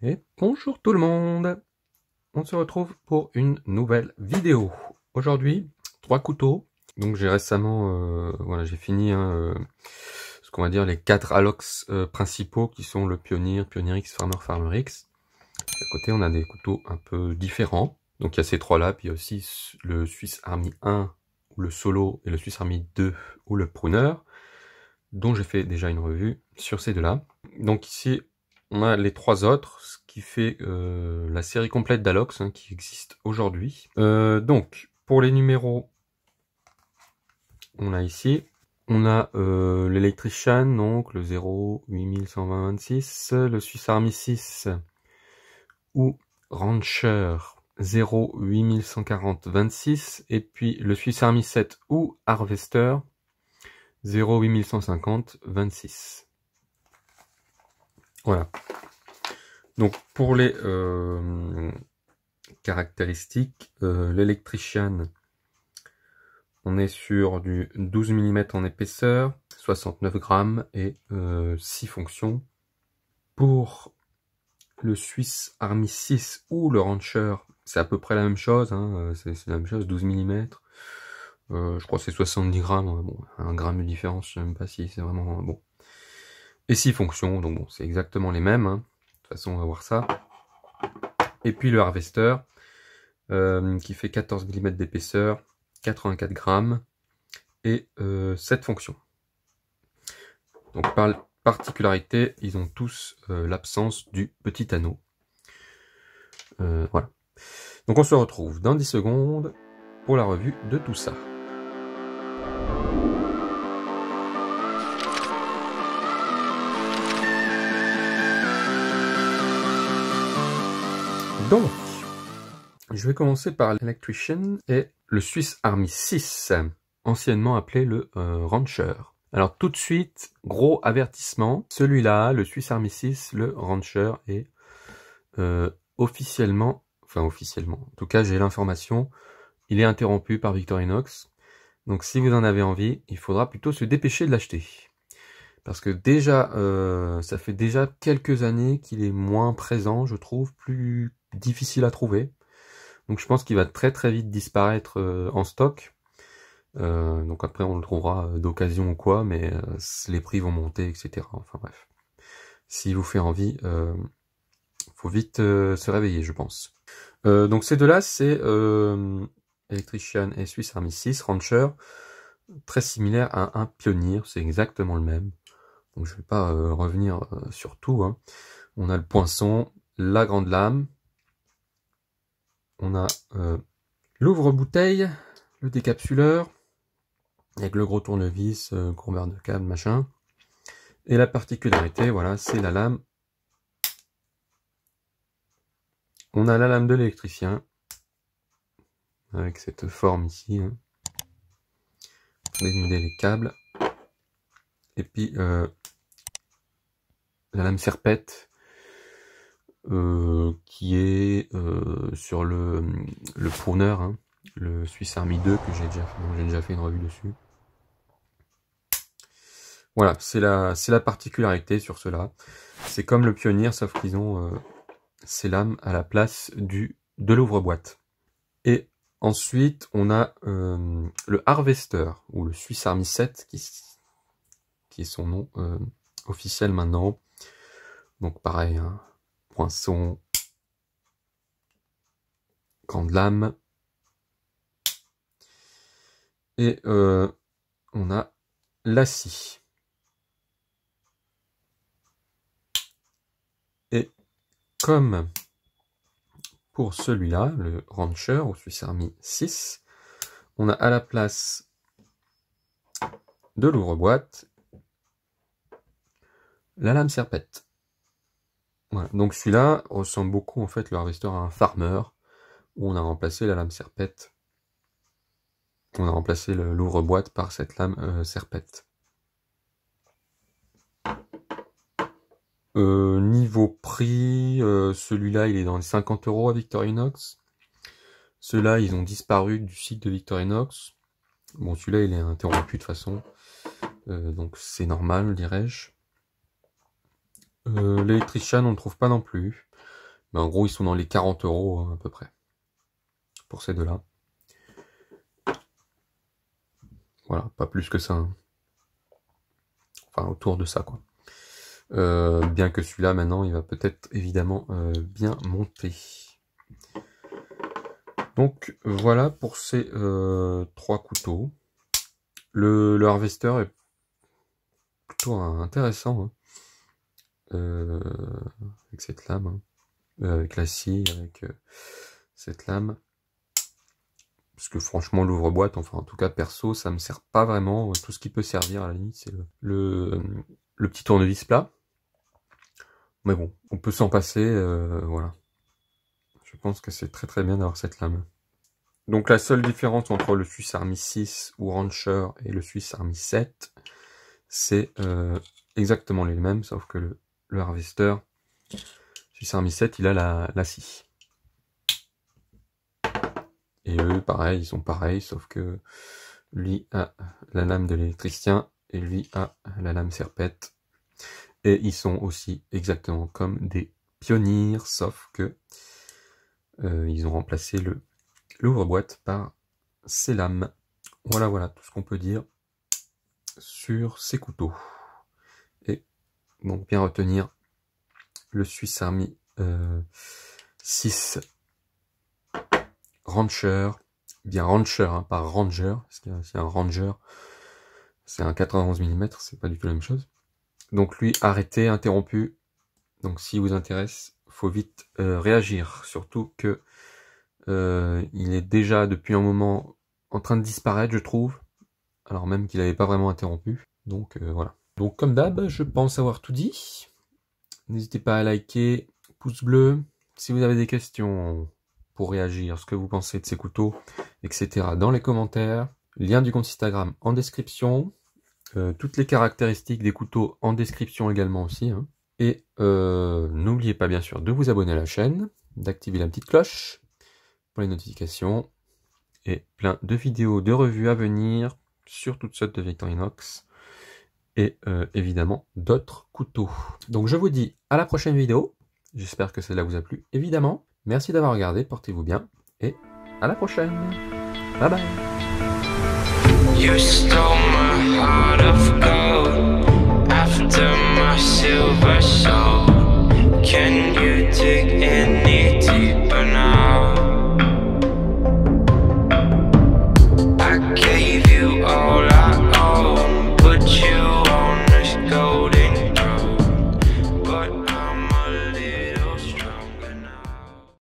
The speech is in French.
Et bonjour tout le monde On se retrouve pour une nouvelle vidéo. Aujourd'hui, trois couteaux. Donc j'ai récemment, euh, voilà, j'ai fini hein, euh, ce qu'on va dire les quatre Alox euh, principaux qui sont le pionnier Pioneer X, Farmer, Farmer X. à côté, on a des couteaux un peu différents. Donc il y a ces trois-là, puis il y a aussi le Swiss Army 1, ou le Solo, et le Swiss Army 2, ou le Pruner, dont j'ai fait déjà une revue sur ces deux-là. Donc ici, on a les trois autres, ce qui fait euh, la série complète d'Alox hein, qui existe aujourd'hui. Euh, donc, pour les numéros, on a ici, on a euh, l'Electrician, donc le 0 le Swiss Army 6 ou Rancher 0 26, et puis le Swiss Army 7 ou Harvester 0 26. Voilà. Donc pour les euh, caractéristiques, euh, l'Electrician, on est sur du 12 mm en épaisseur, 69 grammes et 6 euh, fonctions. Pour le Swiss Army 6 ou le Rancher, c'est à peu près la même chose, hein, euh, c'est la même chose, 12 mm. je crois que c'est 70 grammes, hein, bon, un gramme de différence, je ne sais même pas si c'est vraiment bon et six fonctions. Donc bon, c'est exactement les mêmes. Hein. De toute façon, on va voir ça. Et puis le harvester, euh, qui fait 14 mm d'épaisseur, 84 grammes, et euh, 7 fonctions. Donc par particularité, ils ont tous euh, l'absence du petit anneau. Euh, voilà. Donc on se retrouve dans 10 secondes pour la revue de tout ça. Donc, je vais commencer par l'Electrician et le Swiss Army 6, anciennement appelé le euh, Rancher. Alors tout de suite, gros avertissement, celui-là, le Swiss Army 6, le Rancher est euh, officiellement, enfin officiellement, en tout cas j'ai l'information, il est interrompu par Victorinox. Donc si vous en avez envie, il faudra plutôt se dépêcher de l'acheter. Parce que déjà, euh, ça fait déjà quelques années qu'il est moins présent, je trouve, plus difficile à trouver. Donc je pense qu'il va très très vite disparaître euh, en stock. Euh, donc après on le trouvera d'occasion ou quoi, mais les prix vont monter, etc. Enfin bref. s'il vous fait envie, faut vite se réveiller, je pense. donc ces deux-là, c'est Electrician et Swiss Army 6 Rancher, très similaire à un Pionnier, c'est exactement le même. Donc je ne vais pas euh, revenir euh, sur tout. Hein. On a le poinçon, la grande lame. On a euh, l'ouvre-bouteille, le décapsuleur, avec le gros tournevis, courbeur de câble, machin. Et la particularité, voilà, c'est la lame. On a la lame de l'électricien, avec cette forme ici. Hein. Dénuder les câbles. Et puis, la lame serpette euh, qui est euh, sur le, le hein, le Swiss Army 2 que j'ai déjà, fait une revue dessus. Voilà, c'est la, la particularité sur cela. C'est comme le pionnier, sauf qu'ils ont euh, ces lames à la place du de l'ouvre-boîte. Et ensuite, on a le Harvester, ou le Swiss Army 7, qui, qui est son nom officiel maintenant donc pareil, hein, poinçon, grande lame. Et euh, on a la scie. Et comme pour celui-là, le Rancher ou Swiss Army 6, on a à la place de l'ouvre-boîte la lame serpette. Donc celui-là ressemble beaucoup en fait le harvester à un farmer, où on a remplacé la lame serpette. On a remplacé l'ouvre-boîte par cette lame euh, serpette. Euh, niveau prix, euh, celui-là il est dans les 50 euros à Victorinox. Ceux-là ils ont disparu du site de Victorinox. Bon celui-là il est interrompu de façon, donc c'est normal dirais-je. Euh, L'électricien, on ne le trouve pas non plus. Mais en gros, ils sont dans les 40 euros hein, à peu près. Pour ces deux-là. Voilà, pas plus que ça. Hein. Enfin, autour de ça, quoi. Euh, bien que celui-là, maintenant, il va peut-être évidemment euh, bien monter. Donc voilà pour ces euh, trois couteaux. Le, le harvester est plutôt intéressant. Hein. Euh, avec cette lame, hein. euh, avec la scie, avec euh, cette lame. Parce que franchement, l'ouvre-boîte, enfin en tout cas perso, ça me sert pas vraiment. Tout ce qui peut servir à la limite, c'est le, le, petit tournevis plat. Mais bon, on peut s'en passer, voilà. Je pense que c'est très très bien d'avoir cette lame. Donc la seule différence entre le Swiss Army 6 ou Rancher et le Swiss Army 7, c'est exactement les mêmes, sauf que le le harvester, si c'est un mi 7, il a la, scie. Et eux, pareil, ils sont pareils, sauf que lui a la lame de l'électricien et lui a la lame serpette. Et ils sont aussi exactement comme des pionniers, sauf que euh, ils ont remplacé le l'ouvre-boîte par ces lames. Voilà, voilà tout ce qu'on peut dire sur ces couteaux donc bien retenir le Swiss Army euh, 6 Rancher, bien Rancher, hein, par Ranger, parce c'est un Ranger, c'est un 91 mm, c'est pas du tout la même chose. Donc lui, arrêté, interrompu, donc si vous intéresse, faut vite euh, réagir, surtout que euh, il est déjà depuis un moment en train de disparaître, je trouve, alors même qu'il n'avait pas vraiment interrompu, donc euh, voilà. Donc comme d'hab, je pense avoir tout dit. N'hésitez pas à liker, pouce bleu, si vous avez des questions pour réagir, ce que vous pensez de ces couteaux, etc. dans les commentaires. Lien du compte Instagram en description. Euh, toutes les caractéristiques des couteaux en description également aussi. Hein. Et euh, n'oubliez pas bien sûr de vous abonner à la chaîne, d'activer la petite cloche pour les notifications et plein de vidéos de revues à venir sur toutes sortes de Victorinox. Euh, évidemment d'autres couteaux. Donc je vous dis à la prochaine vidéo. J'espère que celle-là vous a plu, évidemment. Merci d'avoir regardé, portez-vous bien et à la prochaine. Bye bye.